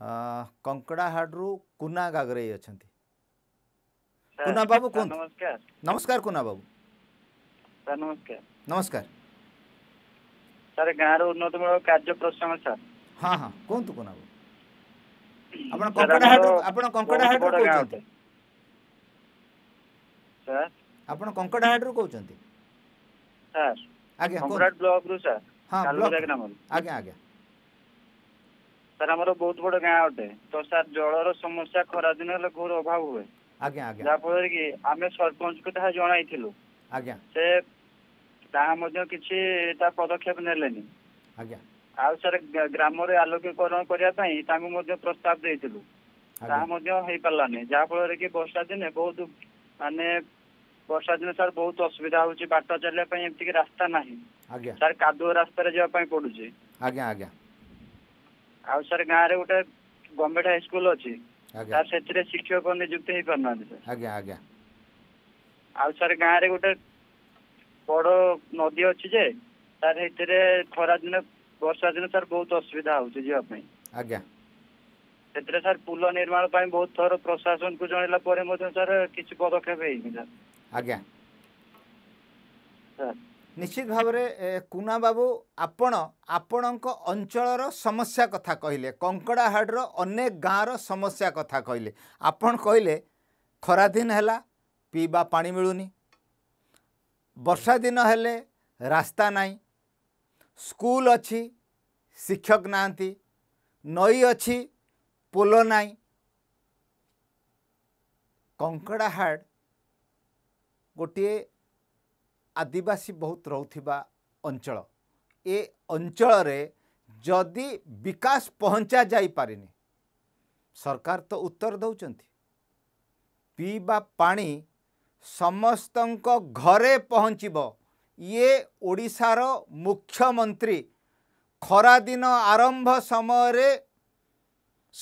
କଙ୍କଡ଼ାହାଡ଼ରୁ କୁନା ଗାଗରେଇ ଅଛନ୍ତି କୁନା ବାବୁ କୁହନ୍ତୁ ନମସ୍କାର କୁନା ବାବୁ ସାର୍ ନମସ୍କାର ନମସ୍କାର ସାର୍ ଗାଁର ଉନ୍ନତିମୂଳକ କାର୍ଯ୍ୟ ପ୍ରସଙ୍ଗ ସାର୍ ହଁ ହଁ କୁହନ୍ତୁ କୁନା ବାବୁ ଆପଣ କଙ୍କଡ଼ାହାଟ ଆପଣ କଙ୍କଡ଼ାହାଟରୁ କହୁଛନ୍ତି ସାର୍ ଆପଣ କଙ୍କଡ଼ାହାଟରୁ କହୁଛନ୍ତି ସାର୍ ଆଜ୍ଞା କଙ୍କଡ଼ାହାଟ ବ୍ଲକରୁ ସାର୍ ହଁ ବ୍ଲକ ଆଜ୍ଞା ଆଜ୍ଞା ସାର୍ ଆମର ବହୁତ ବଡ ଗାଁ ଅଟେ ତ ସାର୍ ଜଳର ସମସ୍ୟା ଖରାଦିନ ହେଲେ ଘୋର ଅଭାବ ହୁଏ ଯାହାଫଳରେ କି ଆମେ ସରପଞ୍ଚଙ୍କୁ ତାହା ଜଣାଇଥିଲୁ ସେ ତାହା ମଧ୍ୟ କିଛି ତା ପଦକ୍ଷେପ ନେଲେନି ଆଉ ସାର୍ ଗ୍ରାମରେ ଆଲୋକୀକରଣ କରିବା ପାଇଁ ତାଙ୍କୁ ମଧ୍ୟ ପ୍ରସ୍ତାବ ଦେଇଥିଲୁ ତାହା ମଧ୍ୟ ହେଇପାରିଲାନି ଯାହାଫଳରେ କି ବର୍ଷା ଦିନେ ବହୁତ ମାନେ ବର୍ଷା ଦିନେ ସାର୍ ବହୁତ ଅସୁବିଧା ହଉଛି ବାଟ ଚାଲିବା ପାଇଁ ଏମିତିକି ରାସ୍ତା ନାହିଁ ସାର୍ କାଦୁଅ ରାସ୍ତାରେ ଯିବା ପାଇଁ ପଡୁଛି ଆଜ୍ଞା ଆଜ୍ଞା ଆଉ ସାର୍ ଗାଁରେ ଗୋଟେ ଗଭର୍ଣ୍ଣମେଣ୍ଟ ହାଇସ୍କୁଲ ଅଛି ସାର୍ ସେଥିରେ ଶିକ୍ଷକ ନିଯୁକ୍ତି ହେଇପାରୁନାହାନ୍ତି ସାର୍ ଆଜ୍ଞା ଆଜ୍ଞା ଆଉ ସାର୍ ଗାଁରେ ଗୋଟେ ବଡ଼ ନଦୀ ଅଛି ଯେ ସାର୍ ସେଥିରେ ଖରାଦିନ ବର୍ଷା ଦିନ ସାର୍ ବହୁତ ଅସୁବିଧା ହେଉଛି ଯିବା ପାଇଁ ଆଜ୍ଞା ସେଥିରେ ସାର୍ ପୁଲ ନିର୍ମାଣ ପାଇଁ ବହୁତ ଥର ପ୍ରଶାସନକୁ ଜଣେଇଲା ପରେ ମଧ୍ୟ ସାର୍ କିଛି ପଦକ୍ଷେପ ହେଇନି ସାର୍ ଆଜ୍ଞା ସାର୍ ନିଶ୍ଚିତ ଭାବରେ କୁନା ବାବୁ ଆପଣ ଆପଣଙ୍କ ଅଞ୍ଚଳର ସମସ୍ୟା କଥା କହିଲେ କଙ୍କଡ଼ାହାଡ଼ର ଅନେକ ଗାଁର ସମସ୍ୟା କଥା କହିଲେ ଆପଣ କହିଲେ ଖରାଦିନ ହେଲା ପିଇବା ପାଣି ମିଳୁନି ବର୍ଷା ଦିନ ହେଲେ ରାସ୍ତା ନାହିଁ ସ୍କୁଲ ଅଛି ଶିକ୍ଷକ ନାହାନ୍ତି ନଈ ଅଛି ପୋଲ ନାହିଁ କଙ୍କଡ଼ାହାଡ଼ ଗୋଟିଏ ଆଦିବାସୀ ବହୁତ ରହୁଥିବା ଅଞ୍ଚଳ ଏ ଅଞ୍ଚଳରେ ଯଦି ବିକାଶ ପହଞ୍ଚା ଯାଇପାରିନି ସରକାର ତ ଉତ୍ତର ଦେଉଛନ୍ତି ପିଇବା ପାଣି ସମସ୍ତଙ୍କ ଘରେ ପହଞ୍ଚିବ ଇଏ ଓଡ଼ିଶାର ମୁଖ୍ୟମନ୍ତ୍ରୀ ଖରାଦିନ ଆରମ୍ଭ ସମୟରେ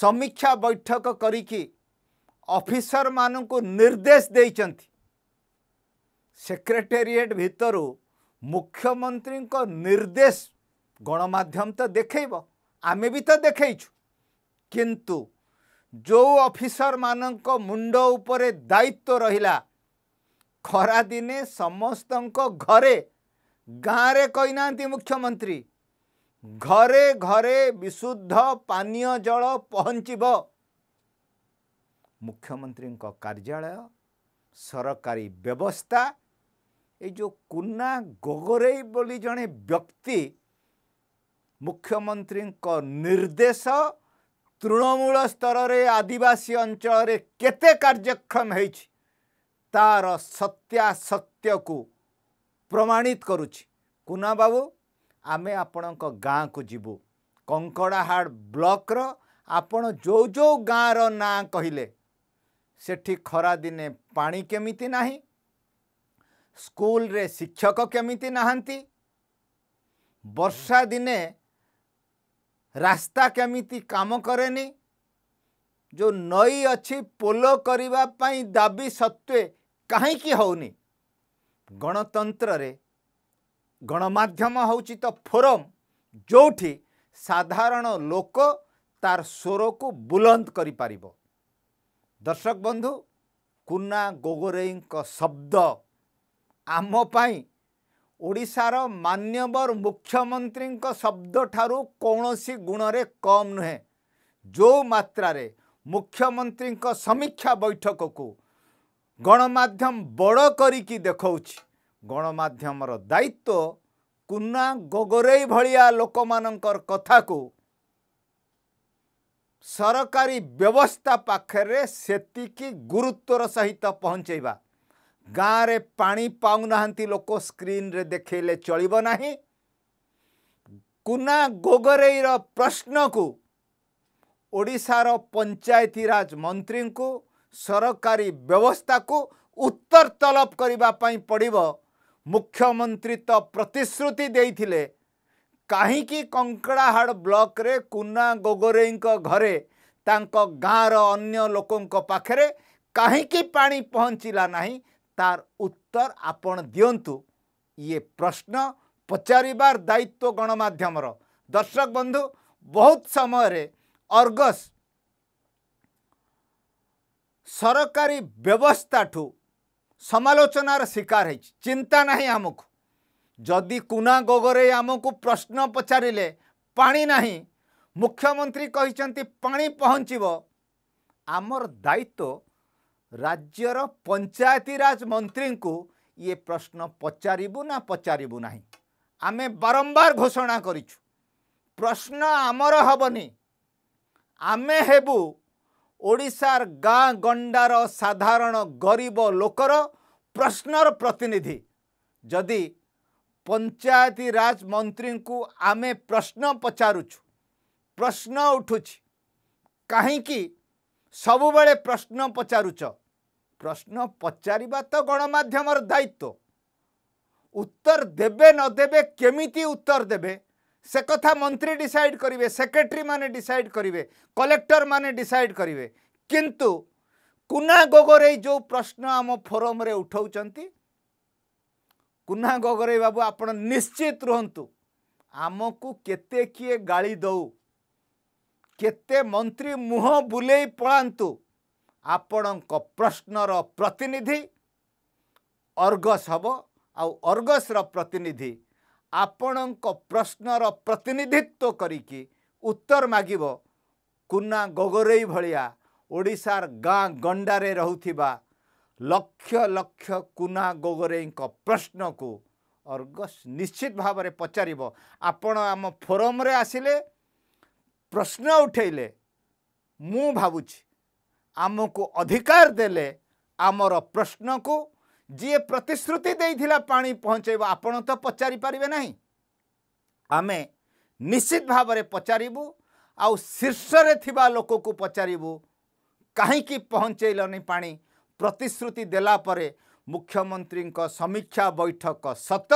ସମୀକ୍ଷା ବୈଠକ କରିକି ଅଫିସରମାନଙ୍କୁ ନିର୍ଦ୍ଦେଶ ଦେଇଛନ୍ତି ସେକ୍ରେଟେରିଏଟ୍ ଭିତରୁ ମୁଖ୍ୟମନ୍ତ୍ରୀଙ୍କ ନିର୍ଦ୍ଦେଶ ଗଣମାଧ୍ୟମ ତ ଦେଖେଇବ ଆମେ ବି ତ ଦେଖେଇଛୁ କିନ୍ତୁ ଯେଉଁ ଅଫିସରମାନଙ୍କ ମୁଣ୍ଡ ଉପରେ ଦାୟିତ୍ୱ ରହିଲା ଖରାଦିନେ ସମସ୍ତଙ୍କ ଘରେ ଗାଁରେ କହିନାହାନ୍ତି ମୁଖ୍ୟମନ୍ତ୍ରୀ ଘରେ ଘରେ ବିଶୁଦ୍ଧ ପାନୀୟ ଜଳ ପହଞ୍ଚିବ ମୁଖ୍ୟମନ୍ତ୍ରୀଙ୍କ କାର୍ଯ୍ୟାଳୟ ସରକାରୀ ବ୍ୟବସ୍ଥା ଏଇ ଯେଉଁ କୁନା ଗଗରେଇ ବୋଲି ଜଣେ ବ୍ୟକ୍ତି ମୁଖ୍ୟମନ୍ତ୍ରୀଙ୍କ ନିର୍ଦ୍ଦେଶ ତୃଣମୂଳ ସ୍ତରରେ ଆଦିବାସୀ ଅଞ୍ଚଳରେ କେତେ କାର୍ଯ୍ୟକ୍ଷମ ହେଇଛି ତା'ର ସତ୍ୟାସତ୍ୟକୁ ପ୍ରମାଣିତ କରୁଛି କୁନା ବାବୁ ଆମେ ଆପଣଙ୍କ ଗାଁକୁ ଯିବୁ କଙ୍କଡ଼ାହାଡ଼ ବ୍ଲକର ଆପଣ ଯେଉଁ ଯେଉଁ ଗାଁର ନାଁ କହିଲେ ସେଠି ଖରାଦିନେ ପାଣି କେମିତି ନାହିଁ ସ୍କୁଲରେ ଶିକ୍ଷକ କେମିତି ନାହାନ୍ତି ବର୍ଷା ଦିନେ ରାସ୍ତା କେମିତି କାମ କରେନି ଯେଉଁ ନଈ ଅଛି ପୋଲ କରିବା ପାଇଁ ଦାବି ସତ୍ତ୍ୱେ କାହିଁକି ହେଉନି ଗଣତନ୍ତ୍ରରେ ଗଣମାଧ୍ୟମ ହେଉଛି ତ ଫୋରମ୍ ଯେଉଁଠି ସାଧାରଣ ଲୋକ ତାର ସ୍ୱରକୁ ବୁଲନ୍ଦ କରିପାରିବ ଦର୍ଶକ ବନ୍ଧୁ କୁନା ଗୋଗରେଇଙ୍କ ଶବ୍ଦ ଆମ ପାଇଁ ଓଡ଼ିଶାର ମାନ୍ୟବର ମୁଖ୍ୟମନ୍ତ୍ରୀଙ୍କ ଶବ୍ଦ ଠାରୁ କୌଣସି ଗୁଣରେ କମ୍ ନୁହେଁ ଯେଉଁ ମାତ୍ରାରେ ମୁଖ୍ୟମନ୍ତ୍ରୀଙ୍କ ସମୀକ୍ଷା ବୈଠକକୁ ଗଣମାଧ୍ୟମ ବଡ଼ କରିକି ଦେଖାଉଛି ଗଣମାଧ୍ୟମର ଦାୟିତ୍ୱ କୁନା ଗଗରେଇ ଭଳିଆ ଲୋକମାନଙ୍କର କଥାକୁ ସରକାରୀ ବ୍ୟବସ୍ଥା ପାଖରେ ସେତିକି ଗୁରୁତ୍ୱର ସହିତ ପହଞ୍ଚାଇବା ଗାଁରେ ପାଣି ପାଉନାହାନ୍ତି ଲୋକ ସ୍କ୍ରିନ୍ରେ ଦେଖେଇଲେ ଚଳିବ ନାହିଁ କୁନା ଗୋଗରେଇର ପ୍ରଶ୍ନକୁ ଓଡ଼ିଶାର ପଞ୍ଚାୟତିରାଜ ମନ୍ତ୍ରୀଙ୍କୁ ସରକାରୀ ବ୍ୟବସ୍ଥାକୁ ଉତ୍ତର ତଲବ କରିବା ପାଇଁ ପଡ଼ିବ ମୁଖ୍ୟମନ୍ତ୍ରୀ ତ ପ୍ରତିଶ୍ରୁତି ଦେଇଥିଲେ କାହିଁକି କଙ୍କଡ଼ାହାଡ଼ ବ୍ଲକରେ କୁନା ଗୋଗରେଇଙ୍କ ଘରେ ତାଙ୍କ ଗାଁର ଅନ୍ୟ ଲୋକଙ୍କ ପାଖରେ କାହିଁକି ପାଣି ପହଞ୍ଚିଲା ନାହିଁ तार उत्तर आप ये प्रश्न पचार दायित्व गणमाध्यम दर्शक बन्धु बहुत समय सरकारी व्यवस्था ठु समालोचनार र शारे चिन्ता नै आमक जदि कुना गोगरे आमकु प्रश्न मुख्यमंत्री पाँ मुख्यमन्त्री पाँच बमर दायित्व ରାଜ୍ୟର ପଞ୍ଚାୟତିରାଜ ମନ୍ତ୍ରୀଙ୍କୁ ଇଏ ପ୍ରଶ୍ନ ପଚାରିବୁ ନା ପଚାରିବୁ ନାହିଁ ଆମେ ବାରମ୍ବାର ଘୋଷଣା କରିଛୁ ପ୍ରଶ୍ନ ଆମର ହେବନି ଆମେ ହେବୁ ଓଡ଼ିଶାର ଗାଁ ଗଣ୍ଡାର ସାଧାରଣ ଗରିବ ଲୋକର ପ୍ରଶ୍ନର ପ୍ରତିନିଧି ଯଦି ପଞ୍ଚାୟତିରାଜ ମନ୍ତ୍ରୀଙ୍କୁ ଆମେ ପ୍ରଶ୍ନ ପଚାରୁଛୁ ପ୍ରଶ୍ନ ଉଠୁଛି କାହିଁକି ସବୁବେଳେ ପ୍ରଶ୍ନ ପଚାରୁଛ ପ୍ରଶ୍ନ ପଚାରିବା ତ ଗଣମାଧ୍ୟମର ଦାୟିତ୍ୱ ଉତ୍ତର ଦେବେ ନ ଦେବେ କେମିତି ଉତ୍ତର ଦେବେ ସେ କଥା ମନ୍ତ୍ରୀ ଡିସାଇଡ଼୍ କରିବେ ସେକ୍ରେଟେରୀମାନେ ଡିସାଇଡ଼୍ କରିବେ କଲେକ୍ଟରମାନେ ଡିସାଇଡ଼୍ କରିବେ କିନ୍ତୁ କୁନା ଗୋଗରେଇ ଯେଉଁ ପ୍ରଶ୍ନ ଆମ ଫୋରମ୍ରେ ଉଠାଉଛନ୍ତି କୁନା ଗୋଗରେଇ ବାବୁ ଆପଣ ନିଶ୍ଚିତ ରୁହନ୍ତୁ ଆମକୁ କେତେ କିଏ ଗାଳି ଦେଉ କେତେ ମନ୍ତ୍ରୀ ମୁହଁ ବୁଲେଇ ପଳାନ୍ତୁ ଆପଣଙ୍କ ପ୍ରଶ୍ନର ପ୍ରତିନିଧି ଅର୍ଗସ୍ ହେବ ଆଉ ଅର୍ଗସ୍ର ପ୍ରତିନିଧି ଆପଣଙ୍କ ପ୍ରଶ୍ନର ପ୍ରତିନିଧିତ୍ୱ କରିକି ଉତ୍ତର ମାଗିବ କୁନା ଗଗରେଇ ଭଳିଆ ଓଡ଼ିଶାର ଗାଁ ଗଣ୍ଡାରେ ରହୁଥିବା ଲକ୍ଷ ଲକ୍ଷ କୁନା ଗଗରେଇଙ୍କ ପ୍ରଶ୍ନକୁ ଅର୍ଗସ୍ ନିଶ୍ଚିତ ଭାବରେ ପଚାରିବ ଆପଣ ଆମ ଫୋରମ୍ରେ ଆସିଲେ ପ୍ରଶ୍ନ ଉଠାଇଲେ ମୁଁ ଭାବୁଛି ଆମକୁ ଅଧିକାର ଦେଲେ ଆମର ପ୍ରଶ୍ନକୁ ଯିଏ ପ୍ରତିଶ୍ରୁତି ଦେଇଥିଲା ପାଣି ପହଞ୍ଚାଇବ ଆପଣ ତ ପଚାରିପାରିବେ ନାହିଁ ଆମେ ନିଶ୍ଚିତ ଭାବରେ ପଚାରିବୁ ଆଉ ଶୀର୍ଷରେ ଥିବା ଲୋକକୁ ପଚାରିବୁ କାହିଁକି ପହଞ୍ଚାଇଲନି ପାଣି ପ୍ରତିଶ୍ରୁତି ଦେଲା ପରେ ମୁଖ୍ୟମନ୍ତ୍ରୀଙ୍କ ସମୀକ୍ଷା ବୈଠକ ସତ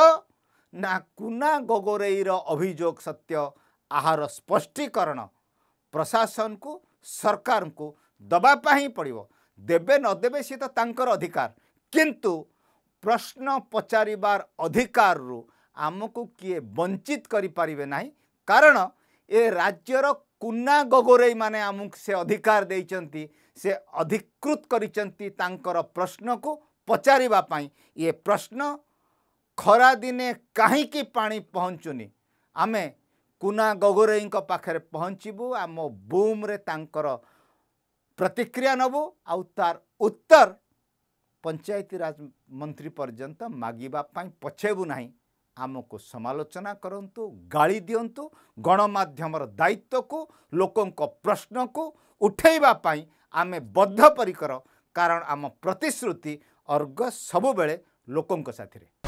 ନା କୁନା ଗଗରେଇର ଅଭିଯୋଗ ସତ୍ୟ ଆହାର ସ୍ପଷ୍ଟୀକରଣ ପ୍ରଶାସନକୁ ସରକାରଙ୍କୁ ଦେବା ପାଇଁ ପଡ଼ିବ ଦେବେ ନ ଦେବେ ସିଏ ତ ତାଙ୍କର ଅଧିକାର କିନ୍ତୁ ପ୍ରଶ୍ନ ପଚାରିବାର ଅଧିକାରରୁ ଆମକୁ କିଏ ବଞ୍ଚିତ କରିପାରିବେ ନାହିଁ କାରଣ ଏ ରାଜ୍ୟର କୁନା ଗଗୋରେଇମାନେ ଆମକୁ ସେ ଅଧିକାର ଦେଇଛନ୍ତି ସେ ଅଧିକୃତ କରିଛନ୍ତି ତାଙ୍କର ପ୍ରଶ୍ନକୁ ପଚାରିବା ପାଇଁ ଇଏ ପ୍ରଶ୍ନ ଖରାଦିନେ କାହିଁକି ପାଣି ପହଞ୍ଚୁନି ଆମେ କୁନା ଗଗରେଇଙ୍କ ପାଖରେ ପହଞ୍ଚିବୁ ଆମ ବୁମ୍ରେ ତାଙ୍କର ପ୍ରତିକ୍ରିୟା ନେବୁ ଆଉ ତାର ଉତ୍ତର ପଞ୍ଚାୟତିରାଜ ମନ୍ତ୍ରୀ ପର୍ଯ୍ୟନ୍ତ ମାଗିବା ପାଇଁ ପଛେଇବୁ ନାହିଁ ଆମକୁ ସମାଲୋଚନା କରନ୍ତୁ ଗାଳି ଦିଅନ୍ତୁ ଗଣମାଧ୍ୟମର ଦାୟିତ୍ୱକୁ ଲୋକଙ୍କ ପ୍ରଶ୍ନକୁ ଉଠାଇବା ପାଇଁ ଆମେ ବଦ୍ଧପରିକର କାରଣ ଆମ ପ୍ରତିଶ୍ରୁତି ଅର୍ଗ ସବୁବେଳେ ଲୋକଙ୍କ ସାଥିରେ